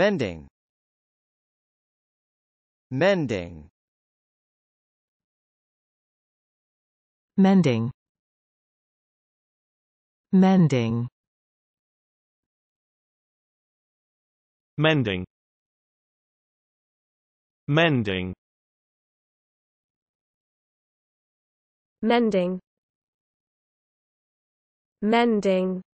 Mending Mending Mending Mending Mending Mending Mending Mending